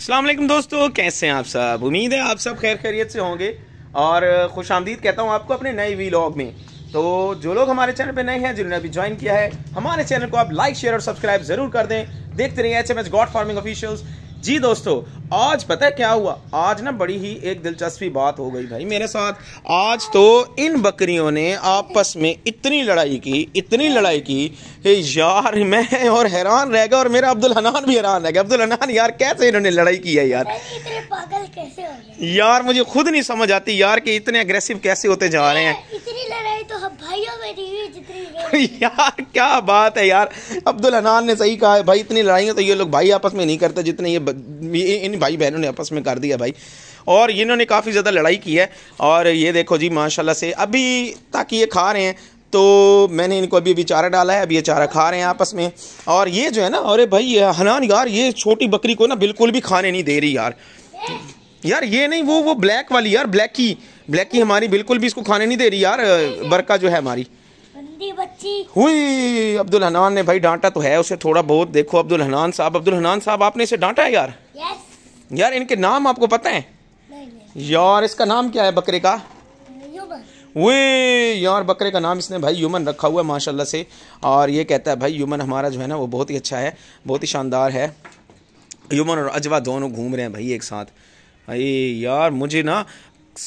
अल्लाम दोस्तों कैसे हैं आप सब उम्मीद है आप सब खैर खैरियत से होंगे और खुश आमदीद कहता हूँ आपको अपने नए वीलॉग में तो जो लोग हमारे चैनल पे नए हैं जिन्होंने अभी ज्वाइन किया है हमारे चैनल को आप लाइक शेयर और सब्सक्राइब जरूर कर दें देखते रहिए H M H God farming officials जी दोस्तों आज पता है क्या हुआ आज ना बड़ी ही एक दिलचस्पी बात हो गई भाई मेरे साथ आज तो इन बकरियों ने आपस में इतनी लड़ाई की इतनी लड़ाई की हे यार मैं और हैरान रह गया और मेरा अब्दुल हनान भी हैरान रह गया अब्दुल हनान यार कैसे इन्होंने लड़ाई की है यार इतने पागल कैसे हो गए यार मुझे खुद नहीं समझ आती यार कि इतने अग्रेसिव कैसे होते जा रहे हैं इतनी लड़ाई तो भाइयों में यार क्या बात है यार अब्दुल हनान ने सही कहा है भाई इतनी लड़ाइयाँ तो ये लोग भाई आपस में नहीं करते जितने ये, इन भाई बहनों ने आपस में कर दिया भाई और इन्होंने काफ़ी ज़्यादा लड़ाई की है और ये देखो जी माशाल्लाह से अभी ताकि ये खा रहे हैं तो मैंने इनको अभी अभी चारा डाला है अभी ये चारा खा रहे हैं आपस में और ये जो है ना अरे भाई हनान यार ये छोटी बकरी को ना बिल्कुल भी खाने नहीं दे रही यार यार ये नहीं वो वो ब्लैक वाली यार ब्लैक की ब्लैक हमारी बिल्कुल भी इसको खाने नहीं दे रही यार बरका जो है हमारी बच्ची हुई अब्दुल हनान ने भाई डांटा तो है उसे थोड़ा बहुत देखो अब्दुल हनान साहब अब्दुल हनान साहब आपने इसे डांटा है यार यस यार इनके नाम आपको पता है यार इसका नाम क्या है बकरे का वे यार बकरे का नाम इसने भाई यूमन रखा हुआ है माशाल्लाह से और ये कहता है भाई यूमन हमारा जो है ना वो बहुत ही अच्छा है बहुत ही शानदार है यूमन और अजवा दोनों घूम रहे हैं भाई एक साथ भाई यार मुझे ना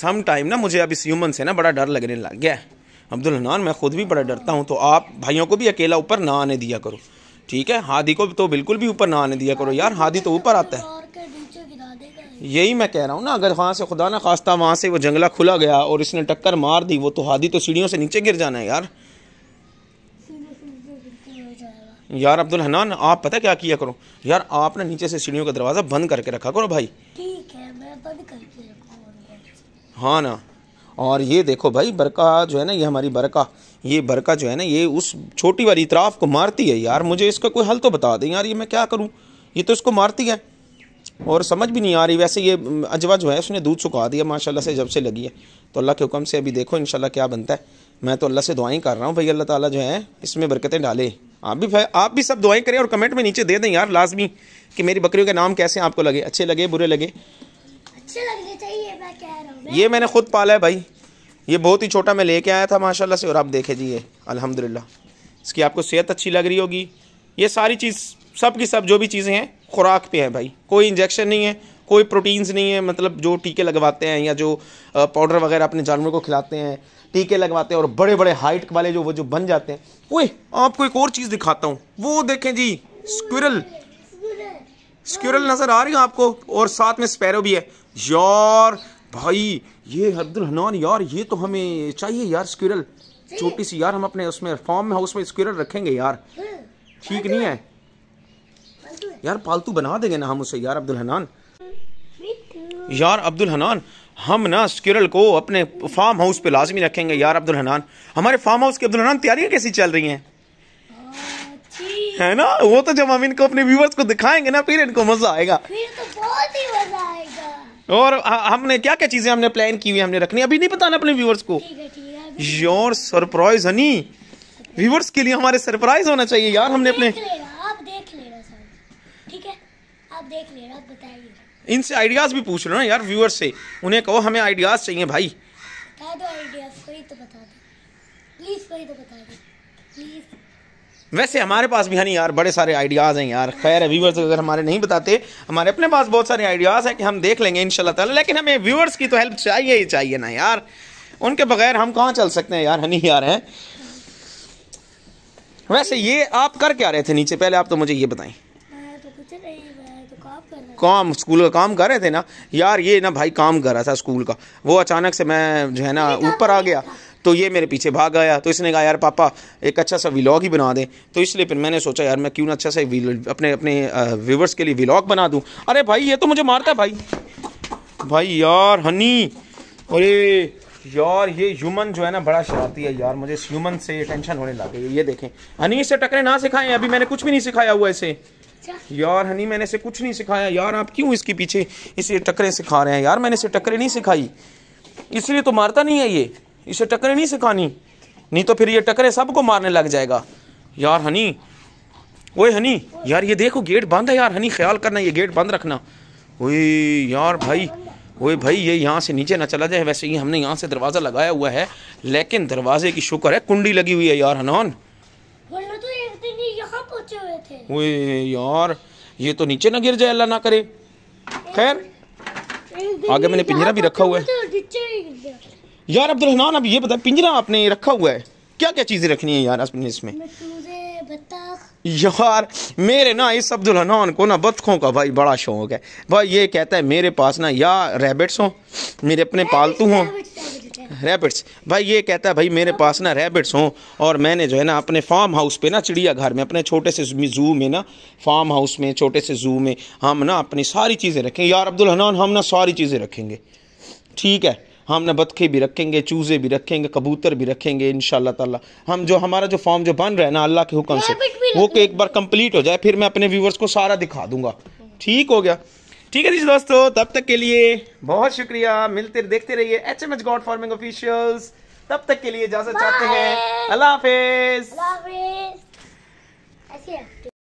सम टाइम ना मुझे अब इस ह्यूमन से ना बड़ा डर लगने लग गया है अब्दुल हनान मैं ख़ुद भी बड़ा डरता हूँ तो आप भाइयों को भी अकेला ऊपर ना आने दिया करो ठीक है हादी को तो बिल्कुल भी ऊपर ना आने दिया करो यार हादी तो ऊपर आता है यही मैं कह रहा हूँ ना अगर वहाँ से खुदा ना खास्ता वहाँ से वो जंगला खुला गया और इसने टक्कर मार दी वो तो हादी तो सीढ़ियों से नीचे गिर जाना है यार यार अब्दुल हनान आप पता क्या किया करो यार आपने नीचे से सीढ़ियों का दरवाज़ा बंद करके रखा करो भाई ठीक है मैं बंद करके हाँ ना और ये देखो भाई बरका जो है ना ये हमारी बरका ये बरका जो है ना ये उस छोटी वाली इतराफ़ को मारती है यार मुझे इसका कोई हल तो बता दें यार ये मैं क्या करूँ ये तो इसको मारती है और समझ भी नहीं आ रही वैसे ये अजवा जो है उसने दूध सुखा दिया माशाल्लाह से जब से लगी है तो अल्लाह के हुक्म से अभी देखो इनशाला क्या बनता है मैं तो अल्लाह से दुआएं कर रहा हूँ भाई अल्लाह ताला जो है इसमें बरकतें डाले आप भी आप भी सब दुआएं करें और कमेंट में नीचे दे दें यार लाजमी कि मेरी बकरियों के नाम कैसे आपको लगे अच्छे लगे बुरे लगे अच्छे लगने चाहिए मैं कह रहा ये मैंने खुद पाला है भाई ये बहुत ही छोटा मैं लेके आया था माशाल्लाह से और आप देखे जी ये अल्हम्दुलिल्लाह इसकी आपको सेहत अच्छी लग रही होगी ये सारी चीज़ सब की सब जो भी चीज़ें हैं खुराक पे हैं भाई कोई इंजेक्शन नहीं है कोई प्रोटीन्स नहीं है मतलब जो टीके लगवाते हैं या जो पाउडर वगैरह अपने जानवरों को खिलाते हैं टीके लगवाते हैं और बड़े बड़े हाइट वाले जो वो जो बन जाते हैं ओए आपको एक और चीज़ दिखाता हूँ वो देखें जी स्क्विरल स्क्विरल नज़र आ रही है आपको और साथ में स्पैरो भी है यार भाई ये अब्दुल हनान यार ये तो हमें चाहिए यार स्क्विरल छोटी सी यार हम अपने उसमें फॉर्म हाउस में स्क्विरल रखेंगे यार हाँ। ठीक नहीं है यार पालतू बना देंगे ना हम उसे यार अब्दुल हनान यार अब्दुल हनान हम ना स्क्यूरल को अपने फार्म हाउस पे लाजमी रखेंगे यार अब्दुल हनान हमारे फार्म हाउस की अब्दुल हनान तैयारियां कैसी चल रही हैं है ना वो तो जब हम इनको अपने व्यूवर्स को दिखाएंगे ना फिर इनको मजा आएगा फिर तो बहुत ही मजा आएगा और हमने क्या क्या चीजें हमने प्लान की हुई हमने रखनी अभी नहीं बताना अपने व्यूवर्स को योर सरप्राइज हनी व्यूवर्स के लिए हमारे सरप्राइज होना चाहिए यार हमने अपने इनसे आइडियाज भी पूछ लो ना यार व्यूअर्स से उन्हें कहो हमें आइडियाज चाहिए भाई बता दो आइडियाज कोई तो बता दो प्लीज कोई तो बता दो प्लीज वैसे हमारे पास भी है नहीं यार बड़े सारे आइडियाज़ हैं यार खैर है व्यूवर्स अगर हमारे नहीं बताते हमारे अपने पास बहुत सारे आइडियाज़ हैं कि हम देख लेंगे इन ताला लेकिन हमें व्यूवर्स की तो हेल्प चाहिए ही चाहिए ना यार उनके बगैर हम कहाँ चल सकते हैं यार है नहीं यार हैं वैसे ये आप कर क्या रहे थे नीचे पहले आप तो मुझे ये बताएं तो तो काम स्कूल का काम कर रहे थे ना यार ये ना भाई काम कर रहा था स्कूल का वो अचानक से मैं जो है ना ऊपर आ गया तो ये मेरे पीछे भाग आया तो इसने कहा यार पापा एक अच्छा सा व्लॉग ही बना दें तो इसलिए फिर मैंने सोचा यार मैं क्यों ना अच्छा सा अपने अपने व्यूवर्स के लिए व्लॉग बना दूँ अरे भाई ये तो मुझे मारता है भाई भाई यार हनी अरे यार ये ह्यूमन जो है ना बड़ा शरारती है यार मुझे इस ह्यूमन से टेंशन होने लग गई ये देखें हनी इसे टकरे ना सिखाएं अभी मैंने कुछ भी नहीं सिखाया हुआ इसे अच्छा। यार हनी मैंने इसे कुछ नहीं सिखाया यार आप क्यों इसके पीछे इसे टकरे सिखा रहे हैं यार मैंने इसे टकरे नहीं सिखाई इसलिए तो मारता नहीं है ये इसे टकरे नहीं सिखानी नहीं तो फिर ये टकरे सबको मारने लग जाएगा यार हनी ओए हनी यार ये देखो गेट बंद है यार हनी ख्याल करना ये गेट बंद रखना ओए यार भाई ओए भाई ये यहाँ से नीचे ना चला जाए वैसे ही हमने यहाँ से दरवाज़ा लगाया हुआ है लेकिन दरवाजे की शुक्र है कुंडी लगी हुई है यार हनान तो यार ये तो नीचे ना गिर जाए अल्लाह ना करे खैर आगे मैंने पिंजरा भी रखा हुआ है यार रहमान अब ये बता पिंजरा आपने रखा हुआ है क्या क्या चीज़ें रखनी है यार इसमें तो यार मेरे ना इस अब्दुल हनान को ना बतखों का भाई बड़ा शौक है भाई ये कहता है मेरे पास ना या रैबिट्स हों मेरे अपने पालतू हों रैबिट्स भाई ये कहता है भाई मेरे पास ना रैबिट्स हों और मैंने जो है ना अपने फार्म हाउस पे ना चिड़ियाघर में अपने छोटे से जू में ना फार्म हाउस में छोटे से जू में हम ना अपनी सारी चीज़ें रखें यार अब्दुल हनान हम ना सारी चीज़ें रखेंगे ठीक है हम ना बतखे भी रखेंगे चूज़े भी रखेंगे कबूतर भी रखेंगे इन ताला हम जो हमारा जो फॉर्म जो बन रहा है ना अल्लाह के हुक्म से वो कि एक बार कंप्लीट हो जाए फिर मैं अपने व्यूवर्स को सारा दिखा दूंगा ठीक हो गया ठीक है जी दोस्तों तब तक के लिए बहुत शुक्रिया मिलते देखते रहिए H M H God farming officials तब तक के लिए इजाजत चाहते हैं अल्लाह हाफिज